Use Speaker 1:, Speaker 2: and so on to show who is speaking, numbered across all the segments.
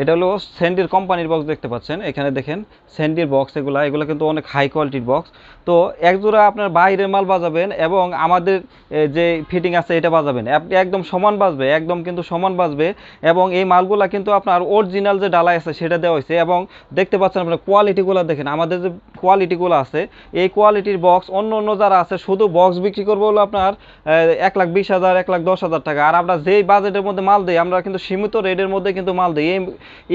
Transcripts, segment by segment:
Speaker 1: এটা হলো স্যান্ডির কোম্পানির বক্স দেখতে পাচ্ছেন এখানে দেখেন স্যান্ডির বক্স এগুলো এগুলো কিন্তু অনেক হাই কোয়ালিটির বক্স তো একজোড়া আপনার বাইরের মাল বাজাবেন এবং আমাদের যে ফিটিং আছে এটা বাজাবেন আপনি একদম সমান বাজবে একদম কিন্তু সমান বাজবে এবং এই মালগুলা কিন্তু আপনার অরিজিনাল যে ডালাই আছে সেটা দেওয়া হয়েছে এবং দেখতে পাচ্ছেন আপনার কোয়ালিটিগুলো দেখেন আমাদের যে কোয়ালিটিগুলো আছে এই কোয়ালিটির বক্স অন্য অন্য যারা আছে শুধু বক্স বিক্রি করবো হলো আপনার এক লাখ বিশ হাজার এক লাখ দশ হাজার টাকা আর আমরা যেই বাজেটের মধ্যে মাল দিই আমরা কিন্তু সীমিত রেটের মধ্যে কিন্তু মাল দিই এই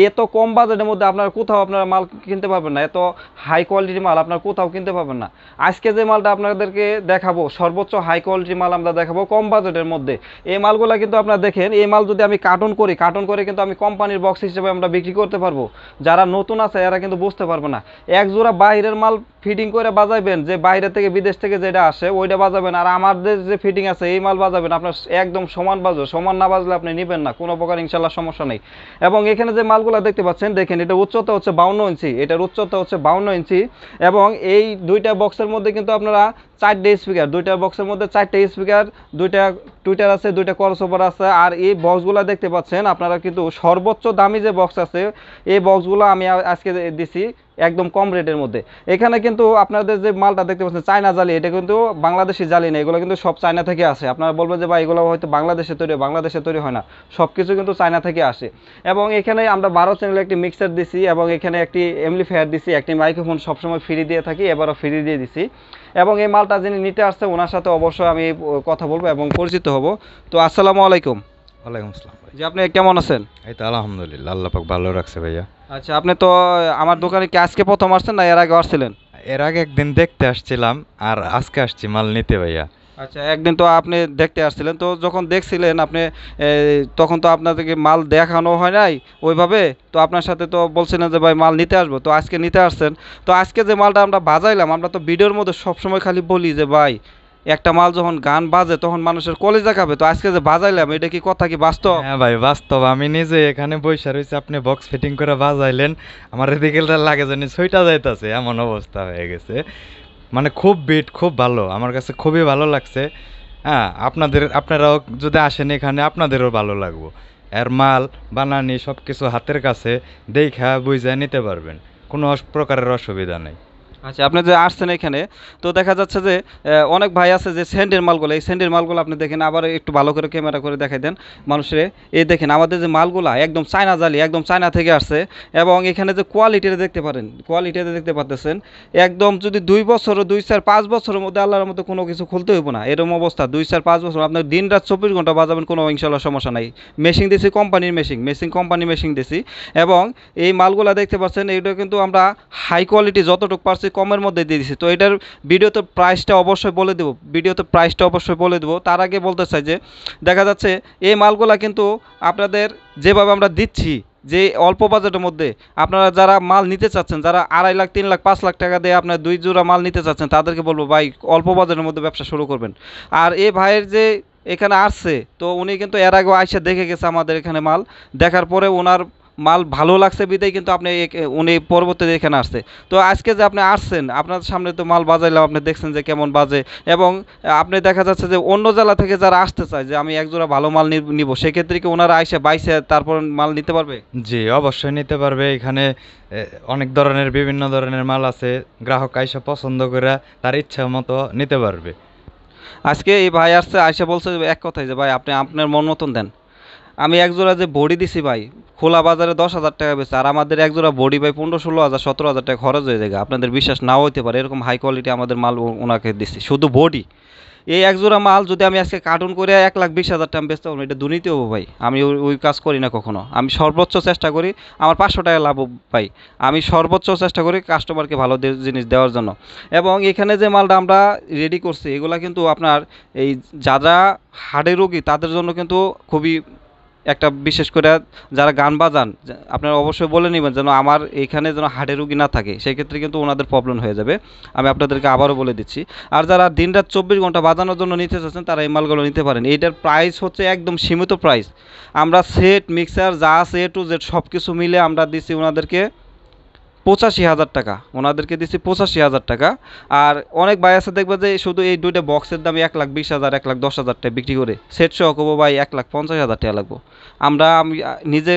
Speaker 1: এত কম বাজেটের মধ্যে আপনারা কোথাও আপনারা মাল কিনতে পারবেন না এত হাই কোয়ালিটির মাল আপনারা কোথাও কিনতে পারবেন না আজকে যে মালটা আপনাদেরকে দেখাবো সর্বোচ্চ হাই কোয়ালিটির মাল আমরা দেখাবো কম বাজেটের মধ্যে এই মালগুলো কিন্তু আপনারা দেখেন এই মাল যদি আমি কার্টন করি কার্টন করে কিন্তু আমি কোম্পানির বক্স হিসেবে আমরা বিক্রি করতে পারবো যারা নতুন আছে এরা কিন্তু বুঝতে পারবে না এক জোড়া বাইরের মাল ফিটিং করে বাজাবেন যে বাইরে থেকে বিদেশ থেকে যেটা আসে ওইটা বাজাবেন আর আমাদের যে ফিটিং আছে এই মাল বাজাবেন আপনার একদম সমান বাজবে সমান না বাজলে আপনি নেবেন না কোনো প্রকার ইনশাল্লাহ সমস্যা নেই এবং এখানে যে মালগুলো দেখতে পাচ্ছেন দেখেন এটা উচ্চতা হচ্ছে বাউন্ন ইঞ্চি এটার উচ্চতা হচ্ছে বাউন্ন ইঞ্চি এবং এই দুইটা বক্সের মধ্যে কিন্তু আপনারা চারটে স্পিকার দুইটা বক্সের মধ্যে চারটে স্পিকার দুইটা টুইটার আছে দুইটা করসোভার আছে আর এই বক্সগুলো দেখতে পাচ্ছেন আপনারা কিন্তু সর্বোচ্চ দামি যে বক্স আছে এই বক্সগুলো আমি আজকে দিছি একদম কম রেটের মধ্যে এখানে কিন্তু আপনাদের যে মালটা দেখতে পাচ্ছেন চায়না জালি এটা কিন্তু বাংলাদেশি জালি না এগুলো কিন্তু সব চায়না থেকে আসে আপনারা বলবেন যে ভাই এগুলো হয়তো বাংলাদেশে তৈরি বাংলাদেশে তৈরি হয় না সব কিছু কিন্তু চায়না থেকে আসে এবং এখানে আমরা বারো চ্যানেলে একটি মিক্সার দিছি এবং এখানে একটি এমলিফায়ার দিছি একটি মাইক্রোফোন সবসময় ফ্রি দিয়ে থাকি এবারও ফ্রি দিয়ে দিছি এবং এই মালটা যিনি নিতে আসছে ওনার সাথে অবশ্যই আমি কথা বলবো এবং পরিচিত হব তো আসসালামু আলাইকুম ওয়ালাইকুম আসসালাম জি আপনি কেমন আছেন এই
Speaker 2: তো আলহামদুলিল্লাহ আল্লাহ পাক ভালো রাখছে ভাইয়া
Speaker 1: আচ্ছা আপনি তো আমার দোকানে কি আজকে প্রথম আসছেন না এর আগে
Speaker 2: আসছিলেন এর আগে একদিন দেখতে আসছিলাম আর আজকে আসছি মাল নিতে ভাইয়া আচ্ছা একদিন
Speaker 1: তো আপনি দেখতে আসছিলেন তো যখন দেখছিলেন আপনি তখন তো আপনাদেরকে মাল দেখানো হয় নাই ওইভাবে তো আপনার সাথে তো বলছিলেন যে ভাই মাল নিতে আসবো তো আজকে নিতে আসছেন তো আজকে যে মালটা আমরা বাজাইলাম আমরা তো ভিডিওর মধ্যে সবসময় খালি বলি যে ভাই একটা মাল যখন গান বাজে তখন মানুষের কলেজা খাবে তো আজকে যে বাজাইলাম এটা কি কথা কি বাস্তব
Speaker 2: হ্যাঁ ভাই বাস্তব আমি নিজে এখানে বৈশা রয়েছে আপনি বক্স ফিটিং করে বাজাইলেন আমার রেদিকেলটা লাগে জানি ছইটা যাইতেছে এমন অবস্থা হয়ে গেছে মানে খুব বিট খুব ভালো আমার কাছে খুবই ভালো লাগছে হ্যাঁ আপনাদের আপনারাও যদি আসেন এখানে আপনাদেরও ভালো লাগবো এর মাল বানানি সব কিছু হাতের কাছে দেখা বুঝে নিতে পারবেন কোনো প্রকারের অসুবিধা নেই
Speaker 1: আচ্ছা আপনি যে আসছেন এখানে তো দেখা যাচ্ছে যে অনেক ভাই আছে যে স্যান্ডের মালগুলো এই স্যান্ডের মালগুলো আপনি দেখেন আবার একটু ভালো করে ক্যামেরা করে দেখাই দেন মানুষের এই দেখেন আমাদের যে মালগুলা একদম চায়না জালি একদম চায়না থেকে আসছে এবং এখানে যে কোয়ালিটিটা দেখতে পারেন কোয়ালিটিটা দেখতে পাচ্ছেন একদম যদি দুই বছর দুই চার পাঁচ বছরের মধ্যে আল্লাহর মতো কোনো কিছু খুলতে হইব না এরকম অবস্থা দুই চার পাঁচ বছর আপনার দিন রাত চব্বিশ ঘন্টা বাজাবেন কোনো ইনশাল্লাহ সমস্যা নাই মেশিন দিছি কোম্পানির মেশিন মেশিন কোম্পানি মেশিন দিয়েছি এবং এই মালগুলা দেখতে পাচ্ছেন এইটা কিন্তু আমরা হাই কোয়ালিটি যতটুকু পারছি কমের মধ্যে দিয়ে দিচ্ছি তো এটার ভিডিওতে প্রাইসটা অবশ্যই বলে দেবো ভিডিওতে প্রাইসটা অবশ্যই বলে দেবো তার আগে বলতে চাই যে দেখা যাচ্ছে এই মালগুলা কিন্তু আপনাদের যেভাবে আমরা দিচ্ছি যে অল্প বাজেটের মধ্যে আপনারা যারা মাল নিতে চাচ্ছেন যারা আড়াই লাখ তিন লাখ পাঁচ লাখ টাকা দিয়ে আপনার দুই জোড়া মাল নিতে চাচ্ছেন তাদেরকে বলবো ভাই অল্প বাজেটের মধ্যে ব্যবসা শুরু করবেন আর এ ভাইয়ের যে এখানে আসছে তো উনি কিন্তু এর আগেও আইসা দেখে গেছে আমাদের এখানে মাল দেখার পরে ওনার মাল ভালো লাগছে বিদায় কিন্তু আপনি উনি পরবর্তীতে এখানে আসছে তো আজকে যে আপনি আসছেন আপনার সামনে তো মাল বাজাইলাম আপনি দেখছেন যে কেমন বাজে এবং আপনি দেখা যাচ্ছে যে অন্য জেলা থেকে যারা আসতে চায় যে আমি একজোড়া ভালো মাল নিব সেক্ষেত্রে কি ওনারা আইসে বাইসে তারপর মাল
Speaker 2: নিতে পারবে জি অবশ্যই নিতে পারবে এখানে অনেক ধরনের বিভিন্ন ধরনের মাল আছে গ্রাহক আইসা পছন্দ করে তার ইচ্ছা মতো নিতে পারবে আজকে এই ভাই
Speaker 1: আসছে আইসা বলছে এক কথাই যে ভাই আপনি আপনার মন মতন দেন আমি এক জোড়া যে বড়ি দিছি ভাই খোলা বাজারে দশ হাজার টাকা বেচে আর আমাদের এক জোড়া বড়ি ভাই পনেরো ষোলো হাজার সতেরো হাজার টাকা খরচ হয়ে যায় আপনাদের বিশ্বাস নাও হতে পারে এরকম হাই কোয়ালিটি আমাদের মাল ওনাকে দিচ্ছি শুধু বডি এই এক জোড়া মাল যদি আমি আজকে কার্টুন করে এক লাখ বিশ হাজার টাকা বেচতে পারবো এটা দুর্নীতি হবো ভাই আমি ওই কাজ করি না কখনো আমি সর্বোচ্চ চেষ্টা করি আমার পাঁচশো টাকা লাভ পাই আমি সর্বোচ্চ চেষ্টা করি কাস্টমারকে ভালো জিনিস দেওয়ার জন্য এবং এখানে যে মালটা আমরা রেডি করছি এগুলা কিন্তু আপনার এই যারা হাড়ের রোগী তাদের জন্য কিন্তু খুবই একটা বিশেষ করে যারা গান বাজান আপনারা অবশ্যই বলে নেবেন যেন আমার এখানে যেন হার্টের রুগী না থাকে সেক্ষেত্রে কিন্তু ওনাদের প্রবলেম হয়ে যাবে আমি আপনাদেরকে আবারও বলে দিচ্ছি আর যারা দিনরাত চব্বিশ ঘন্টা বাজানোর জন্য নিতে চাচ্ছেন তারা এই মালগুলো নিতে পারেন এইটার প্রাইস হচ্ছে একদম সীমিত প্রাইস আমরা সেট মিক্সার যা আছে এ টু জেড সব কিছু মিলে আমরা দিচ্ছি ওনাদেরকে পঁচাশি হাজার টাকা ওনাদেরকে দিচ্ছি পঁচাশি হাজার টাকা আর অনেক ভাই আছে দেখবে যে শুধু এই দুইটা বক্সের দাম এক লাখ বিশ হাজার এক লাখ দশ হাজার টাকা বিক্রি করে সেট সহ করবো ভাই এক লাখ পঞ্চাশ হাজার টাকা লাগবো আমরা আমি নিজে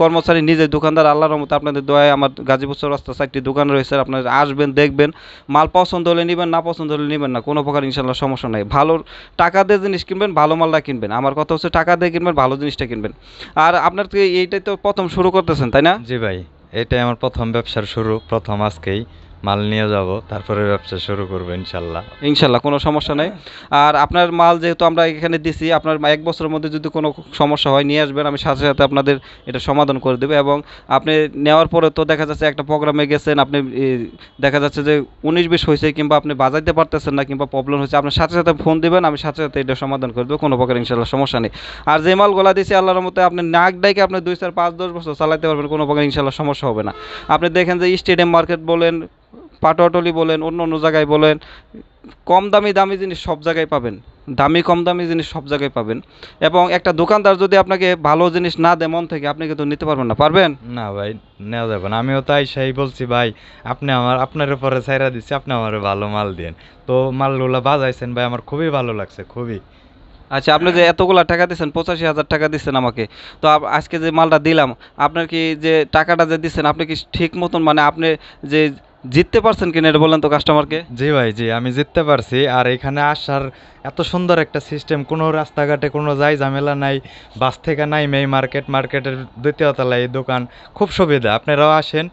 Speaker 1: কর্মচারী নিজে দোকানদার আল্লাহ রহমত আপনাদের দয়ায় আমার গাজীপুর রাস্তা চারটি দোকান রয়েছে আপনারা আসবেন দেখবেন মাল পছন্দ হলে নেবেন না পছন্দ হলে নেবেন না কোনো প্রকার ইনশাল্লাহ সমস্যা নাই ভালো টাকা দিয়ে জিনিস কিনবেন ভালো মালটা কিনবেন আমার কথা হচ্ছে টাকা দিয়ে কিনবেন ভালো জিনিসটা কিনবেন আর আপনার এইটাই
Speaker 2: তো প্রথম শুরু করতেছেন তাই না জি ভাই এটাই আমার প্রথম ব্যবসার শুরু প্রথম আজকেই মাল নিয়ে যাব তারপরে ব্যবসা শুরু করবো ইনশাল্লাহ ইনশাল্লাহ কোনো সমস্যা নাই আর আপনার মাল
Speaker 1: যেহেতু আমরা এখানে দিছি আপনার এক বছরের মধ্যে যদি কোনো সমস্যা হয় নিয়ে আসবেন আমি সাথে সাথে আপনাদের এটা সমাধান করে দেবো এবং আপনি নেওয়ার পরে তো দেখা যাচ্ছে একটা প্রোগ্রামে গেছেন আপনি দেখা যাচ্ছে যে উনিশ বিশ হয়েছে কিংবা আপনি বাজাইতে পারতেছেন না কিংবা প্রবলেম হয়েছে আপনার সাথে সাথে ফোন দেবেন আমি সাথে সাথে এটা সমাধান করে দেবো কোনো প্রকার ইনশাল্লাহ সমস্যা নেই আর যে মাল গলা দিয়েছি আল্লাহর মতে আপনি নাক ডাইকে আপনি দুই চার পাঁচ দশ বছর চালাইতে পারবেন কোনো প্রকার ইনশাল্লাহ সমস্যা হবে না আপনি দেখেন যে স্টেডিয়াম মার্কেট বলেন পাটোয়াটলি বলেন অন্য অন্য জায়গায় বলেন কম দামি দামি জিনিস সব জায়গায় পাবেন দামি কম দামি জিনিস সব জায়গায় পাবেন এবং একটা দোকানদার যদি আপনাকে ভালো জিনিস না দেয় মন থেকে আপনি কিন্তু
Speaker 2: নিতে পারবেন না পারবেন না ভাই নেওয়া যাবে না আমিও তাই সেই বলছি ভাই আপনি আমার আপনার উপরে ছাইরা দিচ্ছি আপনি আমার ভালো মাল দেন তো মালগুলো বাজাইছেন ভাই আমার খুবই ভালো লাগছে খুবই
Speaker 1: আচ্ছা আপনি যে এতগুলা টাকা দিচ্ছেন পঁচাশি হাজার টাকা দিচ্ছেন আমাকে তো আজকে যে মালটা দিলাম আপনার কি যে টাকাটা যে দিচ্ছেন আপনি কি ঠিক মতন মানে আপনি যে জিততে পারছেন
Speaker 2: কিনা এটা বলেন তো কাস্টমারকে জি ভাই জি আমি জিততে পারছি আর এখানে আসার এত সুন্দর একটা সিস্টেম কোনো রাস্তাঘাটে কোনো যাই ঝামেলা নাই বাস থেকে নাই মেই মার্কেট মার্কেটের দ্বিতীয় তলায় দোকান খুব সুবিধা আপনারাও আসেন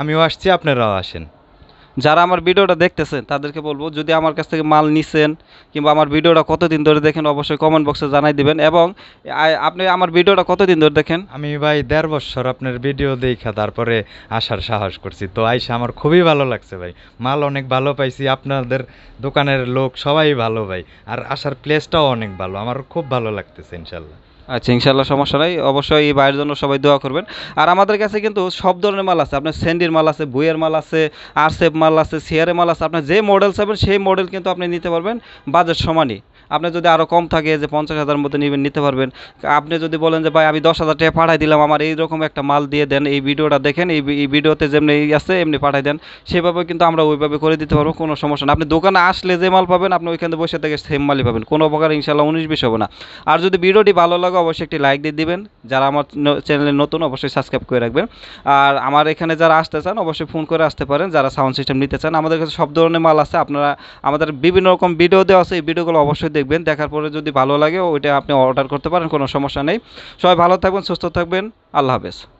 Speaker 2: আমিও আসছি আপনারাও আসেন
Speaker 1: যারা আমার ভিডিওটা দেখতেছেন তাদেরকে বলবো যদি আমার কাছ থেকে মাল নিছেন কিংবা আমার ভিডিওটা কতদিন ধরে দেখেন অবশ্যই কমেন্ট বক্সে জানাই দিবেন এবং
Speaker 2: আপনি আমার ভিডিওটা কতদিন ধরে দেখেন আমি ভাই দেড় বছর আপনার ভিডিও দেখা তারপরে আসার সাহস করছি তো আইসা আমার খুবই ভালো লাগছে ভাই মাল অনেক ভালো পাইছি আপনাদের দোকানের লোক সবাই ভালো ভাই আর আসার প্লেসটাও অনেক ভালো আমার খুব ভালো লাগতেছে ইনশাল্লাহ
Speaker 1: আচ্ছা ইনশাল্লাহ সমস্যা নাই অবশ্যই এই ভাইয়ের জন্য সবাই দোয়া করবেন আর আমাদের কাছে কিন্তু সব ধরনের মাল আছে আপনার স্যান্ডির মাল আছে বুয়ের মাল আছে আরসেপ মাল আছে সিয়ারের মাল আছে আপনার যে মডেল চাইবেন সেই মডেল কিন্তু আপনি নিতে পারবেন বাজেট সমানই আপনি যদি আরও কম থাকে যে পঞ্চাশ হাজারের মধ্যে নেবেন নিতে পারবেন আপনি যদি বলেন যে ভাই আমি দশ হাজার টাকা পাঠাই দিলাম আমার এইরকম একটা মাল দিয়ে দেন এই ভিডিওটা দেখেন এই ভিডিওতে যেমনি আছে এমনি পাঠাই দেন সেভাবে কিন্তু আমরা ওইভাবে করে দিতে পারবো কোনো সমস্যা না আপনি দোকানে আসলে যে মাল পাবেন আপনি ওইখানে বসে থেকে সেম মালই পাবেন কোনো প্রকার ইনশাল্লাহ উনিশ বিশ হবে না আর যদি ভিডিওটি ভালো লাগে অবশ্যই একটি লাইক দিয়ে দিবেন যারা আমার চ্যানেলে নতুন অবশ্যই সাবস্ক্রাইব করে রাখবেন আর আমার এখানে যারা আসতে চান অবশ্যই ফোন করে আসতে পারেন যারা সাউন্ড সিস্টেম নিতে চান আমাদের কাছে সব ধরনের মাল আছে আপনারা আমাদের বিভিন্ন রকম ভিডিও দেওয়া আছে এই ভিডিওগুলো অবশ্যই দেখবেন দেখার পরে যদি ভালো লাগে ওইটা আপনি অর্ডার করতে পারেন কোনো সমস্যা নেই সবাই ভালো থাকবেন সুস্থ থাকবেন আল্লাহ হাফেজ